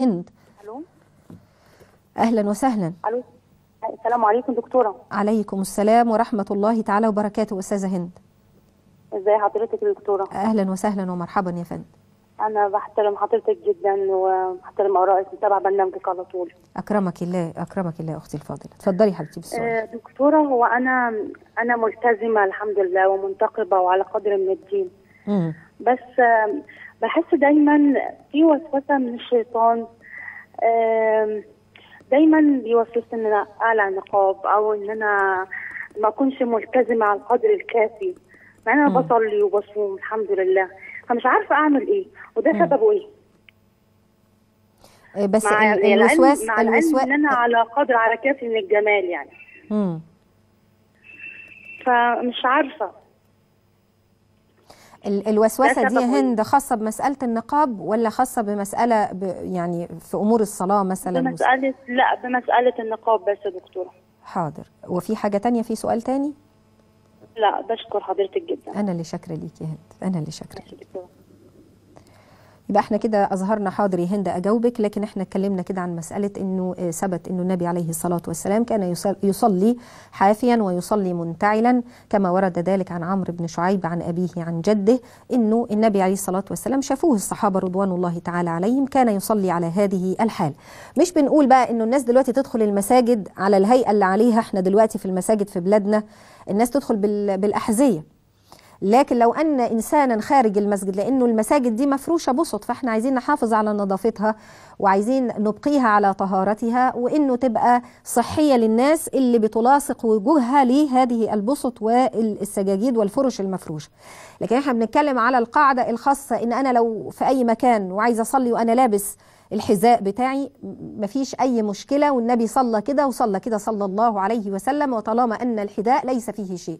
هند الو اهلا وسهلا الو السلام عليكم دكتوره عليكم السلام ورحمه الله تعالى وبركاته استاذه هند ازي حضرتك يا دكتوره اهلا وسهلا ومرحبا يا فندم انا بحترم حضرتك جدا وبحترم ارائك وبتابع برنامجك على طول اكرمك الله اكرمك الله اختي الفاضله اتفضلي حبيبتي بالسؤال آه، دكتوره هو انا انا ملتزمه الحمد لله ومنتقبه وعلى قدر من الدين مم. بس آه، بحس دايما في وسوسه من الشيطان دايما بيوسوس ان انا اعلى نقاب او ان انا ما اكونش ملتزمه على القدر الكافي مع انا بصلي وبصوم الحمد لله فمش عارفه اعمل ايه وده سببه ايه آه، بس مع يعني الوسواس مع الوسواس ان انا على قدر على كافي من الجمال يعني امم فمش عارفه الوسوسه دي هند خاصه بمساله النقاب ولا خاصه بمساله ب يعني في امور الصلاه مثلا بمساله لا بمساله النقاب بس يا دكتوره حاضر وفي حاجه تانية في سؤال تاني لا بشكر حضرتك جدا انا اللي شاكره ليكي هند انا اللي شاكره ليكي يبقى احنا كده اظهرنا حاضر يا هند اجاوبك لكن احنا اتكلمنا كده عن مساله انه آه، ثبت انه النبي عليه الصلاه والسلام كان يصلي حافيا ويصلي منتعلا كما ورد ذلك عن عمرو بن شعيب عن ابيه عن جده انه النبي عليه الصلاه والسلام شافوه الصحابه رضوان الله تعالى عليهم كان يصلي على هذه الحال مش بنقول بقى انه الناس دلوقتي تدخل المساجد على الهيئه اللي عليها احنا دلوقتي في المساجد في بلادنا الناس تدخل بالاحذيه لكن لو أن إنسانا خارج المسجد لأنه المساجد دي مفروشة بسط فإحنا عايزين نحافظ على نظافتها وعايزين نبقيها على طهارتها وإنه تبقى صحية للناس اللي بتلاصق وجوهها لهذه البسط والسجاجيد والفرش المفروشة لكن إحنا بنتكلم على القاعدة الخاصة إن أنا لو في أي مكان وعايزة أصلي وأنا لابس الحذاء بتاعي مفيش أي مشكلة والنبي صلى كده وصلى كده صلى الله عليه وسلم وطالما أن الحذاء ليس فيه شيء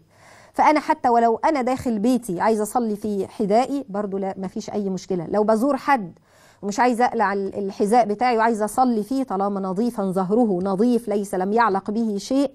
فأنا حتى ولو أنا داخل بيتي عايزة أصلي في حذائي برضو لا مفيش أي مشكلة لو بزور حد ومش عايزة أقلع الحذاء بتاعي وعايزة أصلي فيه طالما نظيفا ظهره نظيف ليس لم يعلق به شيء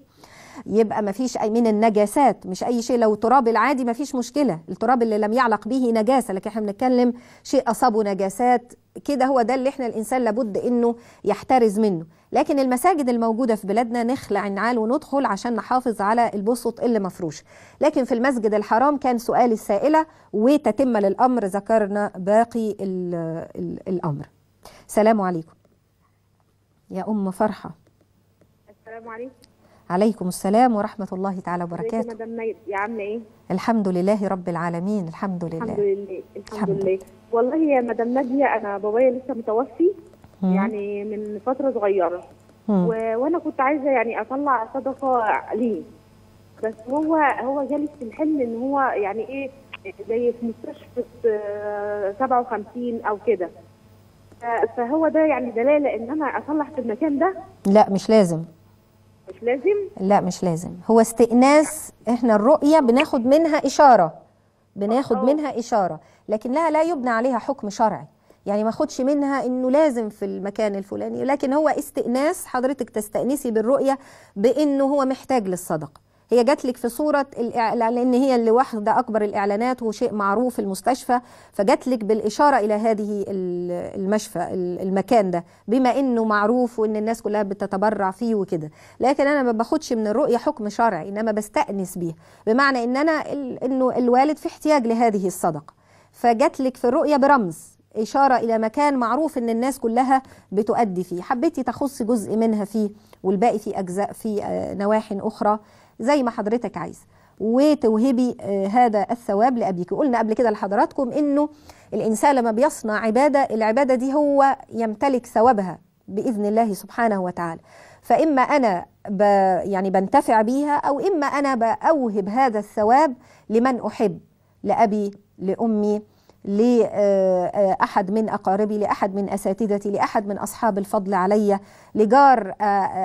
يبقى ما فيش أي من النجاسات مش أي شيء لو التراب العادي ما فيش مشكلة التراب اللي لم يعلق به نجاسة لكن احنا بنتكلم شيء أصابه نجاسات كده هو ده اللي احنا الإنسان لابد إنه يحترز منه لكن المساجد الموجودة في بلادنا نخلع النعال وندخل عشان نحافظ على البسط اللي مفروش لكن في المسجد الحرام كان سؤال السائلة وتتم للأمر ذكرنا باقي الـ الـ الأمر سلام عليكم يا أم فرحة السلام عليكم عليكم السلام ورحمة الله تعالى وبركاته مدام يا عاملة إيه؟ الحمد لله رب العالمين الحمد لله الحمد لله الحمد, لله. لله والله يا مدام نادية أنا بابايا لسه متوفي مم. يعني من فترة صغيرة و... وأنا كنت عايزة يعني أطلع صدقة ليه بس هو هو جالس في الحلم إن هو يعني إيه زي في مستشفى 57 آه، أو كده فهو ده يعني دلالة إن أنا أصلح في المكان ده؟ لا مش لازم مش لازم لا مش لازم هو استئناس احنا الرؤية بناخد منها إشارة بناخد أوه. منها إشارة لكنها لا يبنى عليها حكم شرعي يعني ما خدش منها انه لازم في المكان الفلاني لكن هو استئناس حضرتك تستأنسي بالرؤية بانه هو محتاج للصدقة هي جات لك في صورة لأن هي اللي واحدة أكبر الإعلانات وشيء معروف المستشفى فجات لك بالإشارة إلى هذه المشفى المكان ده بما إنه معروف وإن الناس كلها بتتبرع فيه وكده لكن أنا ما باخدش من الرؤية حكم شرعي إنما بستأنس بيها بمعنى إن أنا إنه الوالد في احتياج لهذه الصدقة فجات لك في الرؤية برمز إشارة إلى مكان معروف إن الناس كلها بتؤدي فيه حبيتي تخص جزء منها فيه والباقي في أجزاء في آه، نواح أخرى زي ما حضرتك عايز وتوهبي آه، هذا الثواب لأبيك قلنا قبل كده لحضراتكم أنه الإنسان لما بيصنع عبادة العبادة دي هو يمتلك ثوابها بإذن الله سبحانه وتعالى فإما أنا ب يعني بنتفع بيها أو إما أنا بأوهب هذا الثواب لمن أحب لأبي لأمي لأحد آه، آه، من أقاربي لأحد من أساتذتي لأحد من أصحاب الفضل علي لجار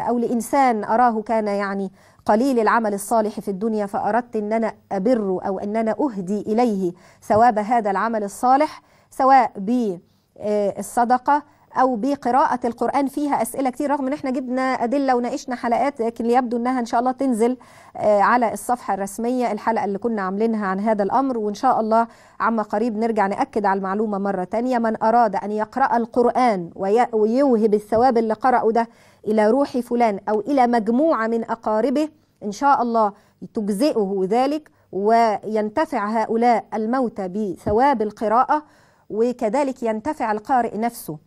أو لإنسان أراه كان يعني قليل العمل الصالح في الدنيا فأردت أن أنا أبر أو أن أنا أهدي إليه ثواب هذا العمل الصالح سواء بالصدقة او بقراءه القران فيها اسئله كتير رغم ان احنا جبنا ادله وناقشنا حلقات لكن يبدو انها ان شاء الله تنزل آه، على الصفحه الرسميه الحلقه اللي كنا عاملينها عن هذا الامر وان شاء الله عما قريب نرجع ناكد على المعلومه مره تانية من اراد ان يقرا القران ويوهب الثواب اللي قراه ده الى روح فلان او الى مجموعه من اقاربه ان شاء الله تجزئه ذلك وينتفع هؤلاء الموتى بثواب القراءه وكذلك ينتفع القارئ نفسه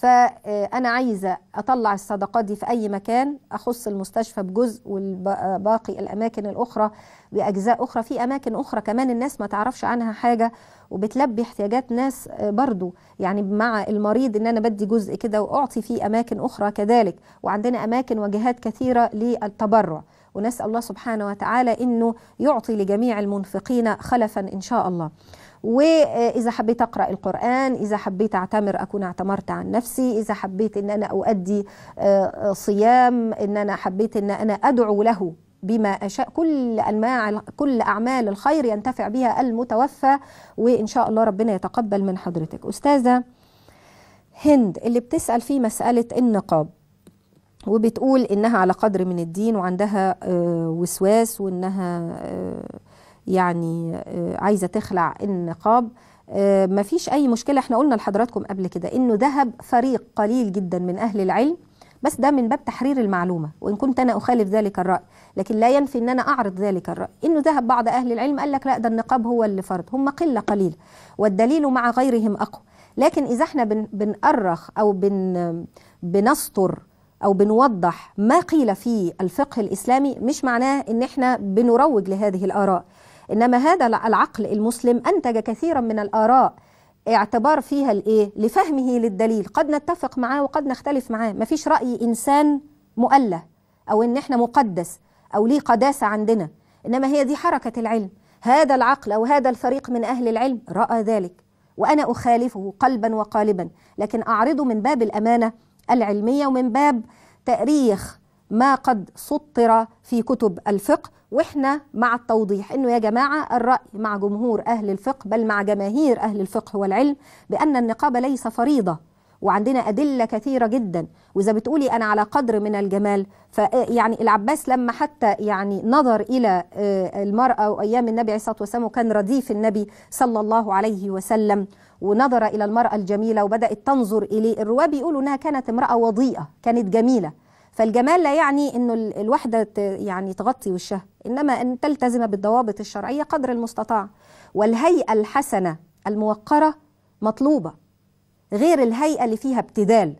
فأنا عايزة أطلع الصدقات دي في أي مكان أخص المستشفى بجزء وباقي الأماكن الأخرى بأجزاء أخرى في أماكن أخرى كمان الناس ما تعرفش عنها حاجة وبتلبي احتياجات ناس آه، برضو يعني مع المريض ان انا بدي جزء كده واعطي فيه اماكن اخرى كذلك وعندنا اماكن وجهات كثيره للتبرع ونسال الله سبحانه وتعالى انه يعطي لجميع المنفقين خلفا ان شاء الله واذا حبيت اقرا القران اذا حبيت اعتمر اكون اعتمرت عن نفسي اذا حبيت ان انا اؤدي آه، صيام ان انا حبيت ان انا ادعو له بما أشاء كل أنواع كل أعمال الخير ينتفع بها المتوفى وإن شاء الله ربنا يتقبل من حضرتك أستاذة هند اللي بتسأل في مسألة النقاب وبتقول إنها على قدر من الدين وعندها آه، وسواس وإنها آه، يعني آه، عايزه تخلع النقاب آه، ما فيش اي مشكله احنا قلنا لحضراتكم قبل كده انه ذهب فريق قليل جدا من اهل العلم بس ده من باب تحرير المعلومه وان كنت انا اخالف ذلك الراي لكن لا ينفي ان انا اعرض ذلك الراي انه ذهب بعض اهل العلم قال لك لا ده النقاب هو اللي فرض هم قله قليله والدليل مع غيرهم اقوى لكن اذا احنا بن بنأرخ او بن بنستر او بنوضح ما قيل في الفقه الاسلامي مش معناه ان احنا بنروج لهذه الاراء إنما هذا العقل المسلم أنتج كثيرا من الآراء اعتبار فيها الإيه؟ لفهمه للدليل قد نتفق معاه وقد نختلف معاه مفيش رأي إنسان مؤله أو إن إحنا مقدس أو ليه قداسة عندنا إنما هي دي حركة العلم هذا العقل أو هذا الفريق من أهل العلم رأى ذلك وأنا أخالفه قلبا وقالبا لكن أعرضه من باب الأمانة العلمية ومن باب تأريخ ما قد سطر في كتب الفقه واحنا مع التوضيح انه يا جماعه الراي مع جمهور اهل الفقه بل مع جماهير اهل الفقه والعلم بان النقاب ليس فريضه وعندنا ادله كثيره جدا واذا بتقولي انا على قدر من الجمال فيعني العباس لما حتى يعني نظر الى آه، المراه وايام النبي عليه الصلاه والسلام وكان رديف النبي صلى الله عليه وسلم ونظر الى المراه الجميله وبدات تنظر اليه الرواه بيقولوا انها كانت امراه وضيئه كانت جميله فالجمال لا يعني انه الوحده يعني تغطي وشها انما ان تلتزم بالضوابط الشرعيه قدر المستطاع والهيئه الحسنه الموقره مطلوبه غير الهيئه اللي فيها ابتذال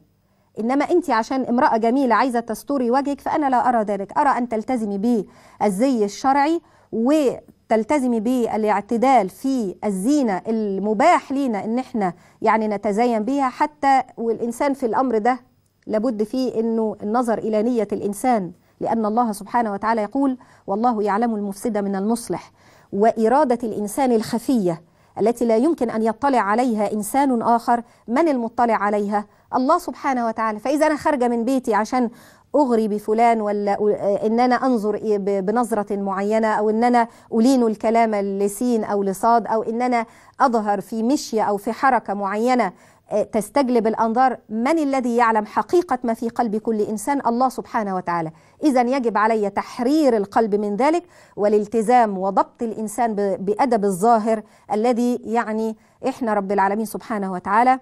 انما انت عشان امراه جميله عايزه تستوري وجهك فانا لا ارى ذلك ارى ان تلتزمي بالزي الشرعي وتلتزمي بالاعتدال في الزينه المباح لينا ان احنا يعني نتزين بها حتى والانسان في الامر ده لابد فيه أنه النظر إلى نية الإنسان لأن الله سبحانه وتعالى يقول والله يعلم المفسد من المصلح وإرادة الإنسان الخفية التي لا يمكن أن يطلع عليها إنسان آخر من المطلع عليها الله سبحانه وتعالى فإذا أنا خارجة من بيتي عشان أغري بفلان ولا إن أنا أنظر إيه بنظرة معينة أو إن أنا ألين الكلام لسين أو لصاد أو إن أنا أظهر في مشية أو في حركة معينة تستجلب الأنظار من الذي يعلم حقيقة ما في قلب كل إنسان الله سبحانه وتعالى إذا يجب علي تحرير القلب من ذلك والالتزام وضبط الإنسان بأدب الظاهر الذي يعني إحنا رب العالمين سبحانه وتعالى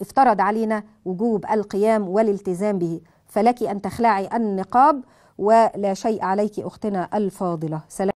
افترض علينا وجوب القيام والالتزام به فلك أن تخلعي النقاب ولا شيء عليك أختنا الفاضلة سلام